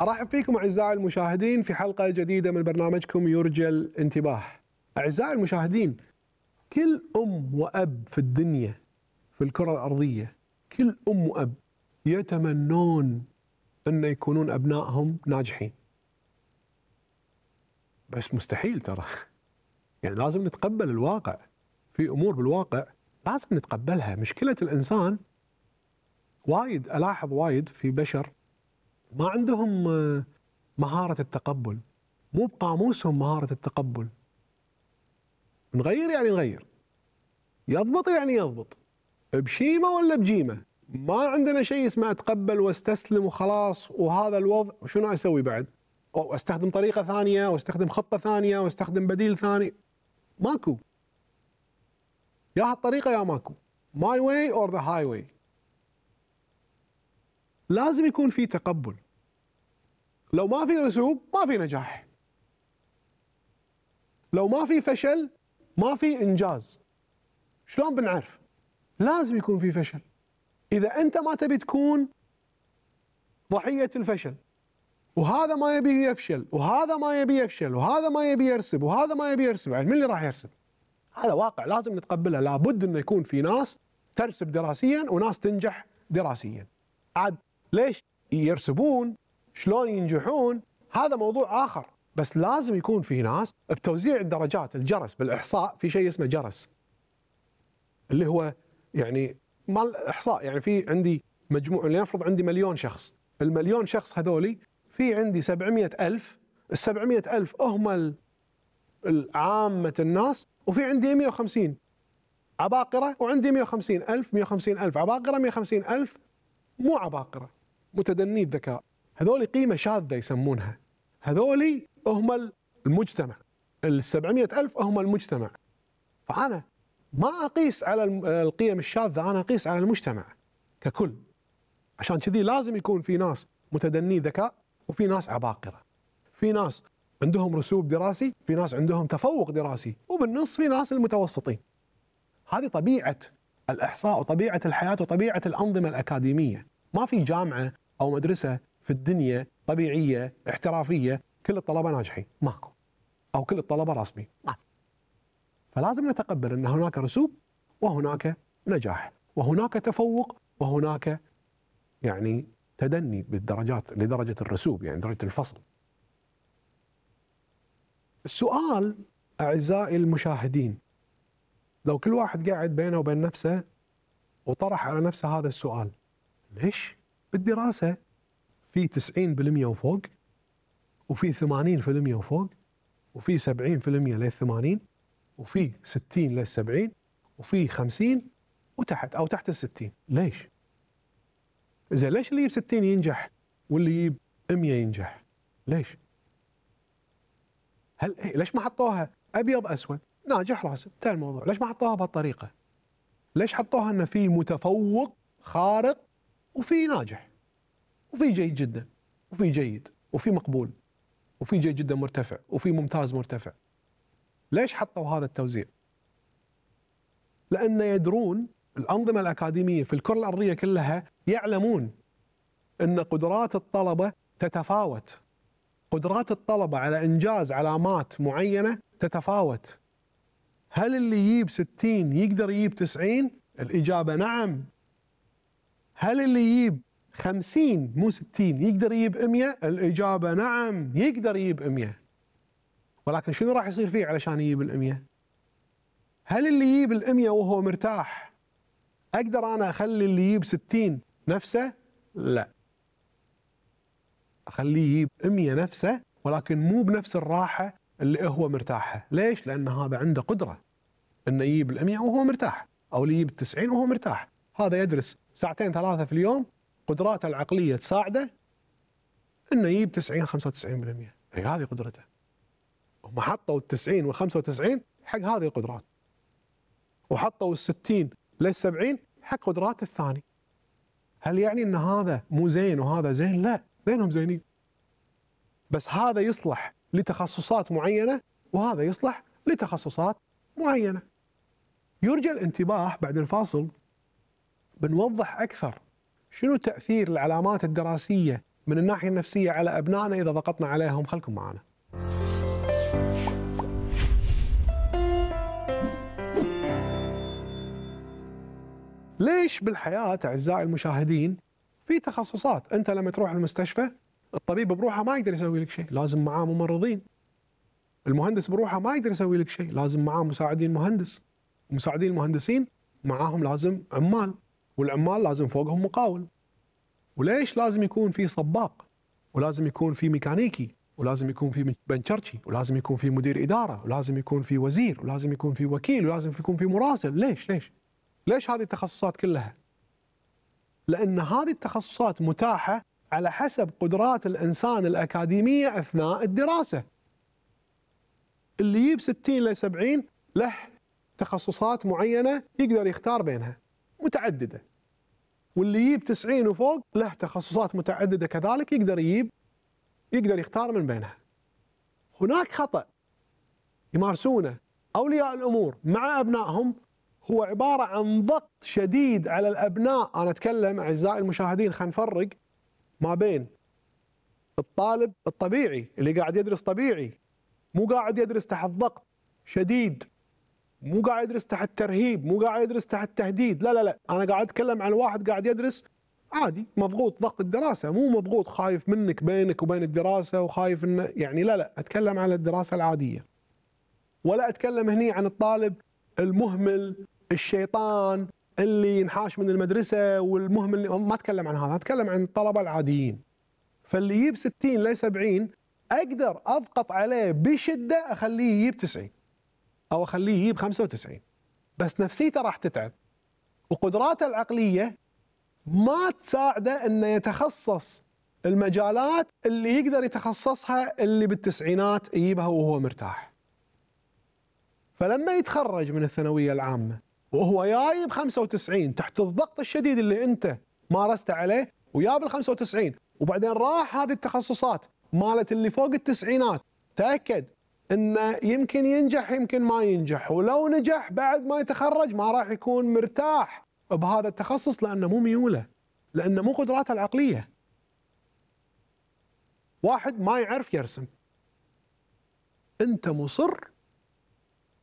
ارحب فيكم اعزائي المشاهدين في حلقه جديده من برنامجكم يرجى الانتباه. اعزائي المشاهدين كل ام واب في الدنيا في الكره الارضيه كل ام واب يتمنون ان يكونون ابنائهم ناجحين. بس مستحيل ترى. يعني لازم نتقبل الواقع. في امور بالواقع لازم نتقبلها، مشكله الانسان وايد الاحظ وايد في بشر ما عندهم آه، مهارة التقبل مو بقاموسهم مهارة التقبل نغير يعني نغير يضبط يعني يضبط بشيمة ولا بجيمة ما عندنا شيء اسمه اتقبل واستسلم وخلاص وهذا الوضع شنو اسوي بعد او استخدم طريقة ثانية واستخدم خطة ثانية واستخدم بديل ثاني ماكو يا هالطريقة يا ماكو ماي واي اور ذا هاي واي لازم يكون في تقبل لو ما في رسوب ما في نجاح لو ما في فشل ما في انجاز شلون بنعرف لازم يكون في فشل اذا انت ما تبي تكون ضحيه الفشل وهذا ما يبي يفشل وهذا ما يبي يفشل وهذا ما يبي يرسب وهذا ما يبي يرسب يعني من اللي راح يرسب هذا واقع لازم نتقبله لابد انه يكون في ناس ترسب دراسيا وناس تنجح دراسيا عاد ليش يرسبون شلون ينجحون هذا موضوع اخر بس لازم يكون في ناس بتوزيع الدرجات الجرس بالاحصاء في شيء اسمه جرس اللي هو يعني مال احصاء يعني في عندي مجموع لنفرض عندي مليون شخص المليون شخص هذولي في عندي 700 ألف ال 700 ألف هم عامة الناس وفي عندي 150 عباقرة وعندي 150 ألف 150 ألف عباقرة 150 ألف مو عباقرة متدني الذكاء هذول قيمة شاذة يسمونها هذول هم المجتمع ال ألف هم المجتمع فأنا ما أقيس على القيم الشاذة أنا أقيس على المجتمع ككل عشان كذي لازم يكون في ناس متدني ذكاء وفي ناس عباقرة في ناس عندهم رسوب دراسي في ناس عندهم تفوق دراسي وبالنص في ناس المتوسطين هذه طبيعة الإحصاء وطبيعة الحياة وطبيعة الأنظمة الأكاديمية ما في جامعة او مدرسه في الدنيا طبيعيه احترافيه كل الطلبه ناجحين ماكو او كل الطلبه رسمي ماكو نعم. فلازم نتقبل ان هناك رسوب وهناك نجاح وهناك تفوق وهناك يعني تدني بالدرجات لدرجه الرسوب يعني درجه الفصل السؤال اعزائي المشاهدين لو كل واحد قاعد بينه وبين نفسه وطرح على نفسه هذا السؤال ليش بالدراسه في 90% وفوق وفي 80% وفوق وفي 70% لل 80 وفي 60 لل 70 وفي 50 وتحت او تحت ال 60 ليش؟ زين ليش اللي يجيب 60 ينجح واللي يجيب 100 ينجح؟ ليش؟ هل إيه، ليش ما حطوها ابيض اسود؟ ناجح راسب انتهى الموضوع، ليش ما حطوها بهالطريقه؟ ليش حطوها ان في متفوق خارق وفي ناجح وفي جيد جدا وفي جيد وفي مقبول وفي جيد جدا مرتفع وفي ممتاز مرتفع ليش حطوا هذا التوزيع لان يدرون الانظمه الاكاديميه في الكره الارضيه كلها يعلمون ان قدرات الطلبه تتفاوت قدرات الطلبه على انجاز علامات معينه تتفاوت هل اللي يجيب 60 يقدر يجيب 90 الاجابه نعم هل اللي يجيب 50 مو 60 يقدر يجيب 100 الإجابة نعم يقدر يجيب 100 ولكن شنو راح يصير فيه علشان يجيب ال 100 هل اللي يجيب ال 100 وهو مرتاح أقدر أنا أخلي اللي يجيب 60 نفسه لا أخليه يجيب 100 نفسه ولكن مو بنفس الراحة اللي هو مرتاحها ليش؟ لأن هذا عنده قدرة أنه يجيب ال 100 وهو مرتاح أو اللي يجيب ال 90 وهو مرتاح هذا يدرس ساعتين ثلاثه في اليوم قدراته العقليه تساعده انه يجيب 90 95% هي هذه قدرته هم حطوا ال 90 وال 95 حق هذه القدرات وحطوا ال 60 لل 70 حق قدرات الثاني هل يعني ان هذا مو زين وهذا زين؟ لا بينهم زينين بس هذا يصلح لتخصصات معينه وهذا يصلح لتخصصات معينه يرجى الانتباه بعد الفاصل بنوضح أكثر شنو تأثير العلامات الدراسية من الناحية النفسية على أبنائنا إذا ضغطنا عليهم خلكم معنا ليش بالحياة أعزائي المشاهدين في تخصصات أنت لما تروح المستشفى الطبيب بروحه ما يقدر يسوي لك شيء لازم معاه ممرضين المهندس بروحه ما يقدر يسوي لك شيء لازم معاه مساعدين مهندس مساعدين المهندسين معاهم لازم عمال والعمال لازم فوقهم مقاول وليش لازم يكون في صباق ولازم يكون في ميكانيكي ولازم يكون في بنشرشي ولازم يكون في مدير اداره ولازم يكون في وزير ولازم يكون في وكيل ولازم يكون في مراسل ليش ليش ليش هذه التخصصات كلها لان هذه التخصصات متاحه على حسب قدرات الانسان الاكاديميه اثناء الدراسه اللي يجيب 60 ل 70 له تخصصات معينه يقدر يختار بينها متعدده واللي يجيب 90 وفوق له تخصصات متعدده كذلك يقدر يجيب يقدر يختار من بينها هناك خطا يمارسونه اولياء الامور مع ابنائهم هو عباره عن ضغط شديد على الابناء انا اتكلم اعزائي المشاهدين خلينا نفرق ما بين الطالب الطبيعي اللي قاعد يدرس طبيعي مو قاعد يدرس تحت ضغط شديد مو قاعد يدرس تحت ترهيب مو قاعد يدرس تحت تهديد لا لا لا انا قاعد اتكلم عن واحد قاعد يدرس عادي مضغوط ضغط الدراسه مو مضغوط خايف منك بينك وبين الدراسه وخايف انه يعني لا لا اتكلم عن الدراسه العاديه ولا اتكلم هني عن الطالب المهمل الشيطان اللي ينحاش من المدرسه والمهمل ما اتكلم عن هذا اتكلم عن الطلبه العاديين فاللي يجيب 60 ل 70 اقدر اضغط عليه بشده اخليه يجيب 90 او اخليه يجيب 95 بس نفسيته راح تتعب وقدراته العقليه ما تساعده انه يتخصص المجالات اللي يقدر يتخصصها اللي بالتسعينات يجيبها وهو مرتاح فلما يتخرج من الثانويه العامه وهو جايب 95 تحت الضغط الشديد اللي انت مارست عليه وياب ال 95 وبعدين راح هذه التخصصات مالت اللي فوق التسعينات تاكد انه يمكن ينجح يمكن ما ينجح ولو نجح بعد ما يتخرج ما راح يكون مرتاح بهذا التخصص لانه مو ميوله لانه مو قدراته العقليه واحد ما يعرف يرسم انت مصر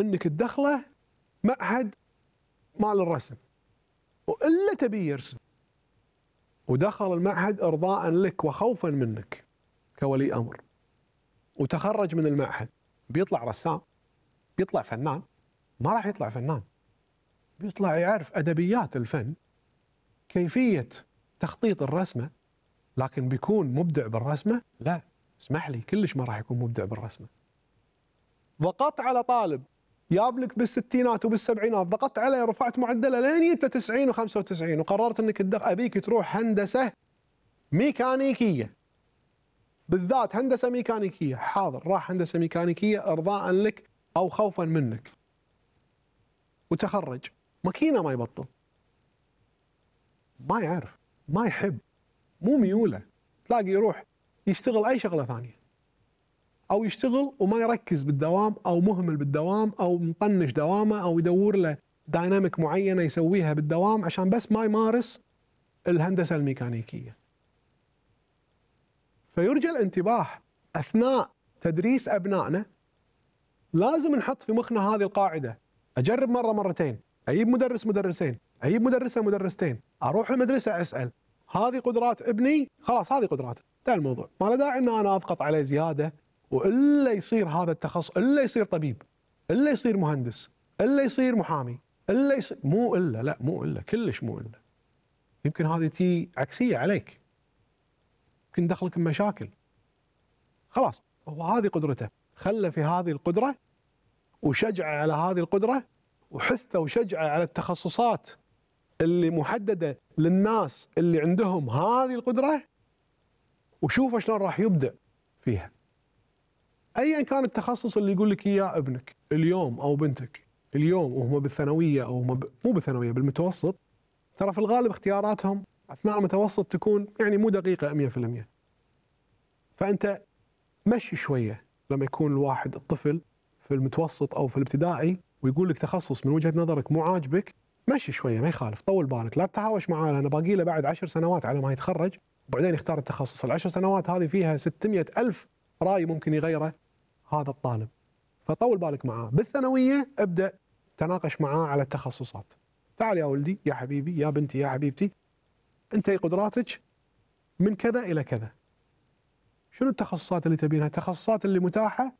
انك تدخله معهد مال الرسم والا تبي يرسم ودخل المعهد ارضاء لك وخوفا منك كولي امر وتخرج من المعهد بيطلع رسام بيطلع فنان ما راح يطلع فنان بيطلع يعرف ادبيات الفن كيفيه تخطيط الرسمه لكن بيكون مبدع بالرسمه لا اسمح لي كلش ما راح يكون مبدع بالرسمه ضغطت على طالب جاب لك بالستينات وبالسبعينات ضغطت عليه رفعت معدله لين انت 90 و95 وقررت انك ابيك تروح هندسه ميكانيكيه بالذات هندسه ميكانيكيه حاضر راح هندسه ميكانيكيه ارضاء لك او خوفا منك وتخرج ماكينه ما يبطل ما يعرف ما يحب مو ميوله تلاقي يروح يشتغل اي شغله ثانيه او يشتغل وما يركز بالدوام او مهمل بالدوام او مطنش دوامه او يدور له دايناميك معينه يسويها بالدوام عشان بس ما يمارس الهندسه الميكانيكيه فيرجى الانتباه اثناء تدريس ابنائنا لازم نحط في مخنا هذه القاعده اجرب مره مرتين اجيب مدرس مدرسين اجيب مدرسه مدرستين اروح المدرسه اسال هذه قدرات ابني خلاص هذه قدراته انتهى الموضوع ما له داعي ان انا اضغط عليه زياده والا يصير هذا التخصص الا يصير طبيب الا يصير مهندس الا يصير محامي الا يصير مو الا لا مو الا كلش مو الا يمكن هذه تي عكسيه عليك يمكن دخلك بمشاكل خلاص هو هذه قدرته خلى في هذه القدرة وشجعه على هذه القدرة وحثه وشجعه على التخصصات اللي محددة للناس اللي عندهم هذه القدرة وشوفه شلون راح يبدع فيها ايا كان التخصص اللي يقول لك اياه ابنك اليوم او بنتك اليوم وهم بالثانويه او هم ب... مو بالثانويه بالمتوسط ترى في الغالب اختياراتهم اثناء المتوسط تكون يعني مو دقيقه 100% فانت مشي شويه لما يكون الواحد الطفل في المتوسط او في الابتدائي ويقول لك تخصص من وجهه نظرك مو عاجبك مشي شويه ما يخالف طول بالك لا تتهاوش معاه لان باقي له بعد عشر سنوات على ما يتخرج وبعدين يختار التخصص العشر سنوات هذه فيها 600 ألف راي ممكن يغيره هذا الطالب فطول بالك معاه بالثانويه ابدا تناقش معاه على التخصصات تعال يا ولدي يا حبيبي يا بنتي يا حبيبتي انت قدراتك من كذا الى كذا شنو التخصصات اللي تبينها التخصصات اللي متاحه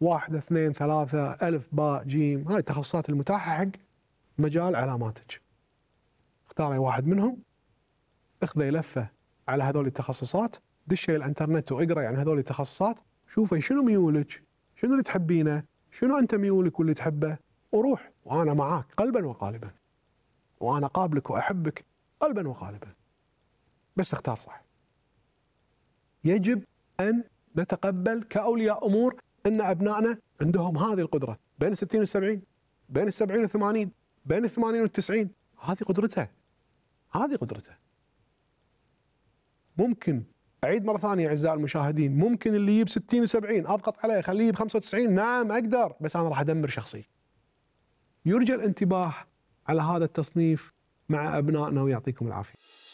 واحد اثنين ثلاثة ألف باء جيم هاي التخصصات المتاحة حق مجال علاماتك اختاري واحد منهم اخذي لفة على هذول التخصصات دشي الانترنت واقرأي عن هذول التخصصات شوفي شنو ميولك شنو اللي تحبينه شنو انت ميولك واللي تحبه وروح وانا معاك قلبا وقالبا وانا قابلك واحبك قلبا وقالبا بس اختار صح يجب أن نتقبل كأولياء أمور أن أبنائنا عندهم هذه القدرة بين 60 و 70 بين ال 70 و 80 بين ال 80 وال 90 هذه قدرته هذه قدرته ممكن أعيد مرة ثانية أعزائي المشاهدين ممكن اللي يجيب 60 و 70 أضغط عليه خليه يجيب 95 نعم أقدر بس أنا راح أدمر شخصيتي يرجى الانتباه على هذا التصنيف مع أبنائنا ويعطيكم العافية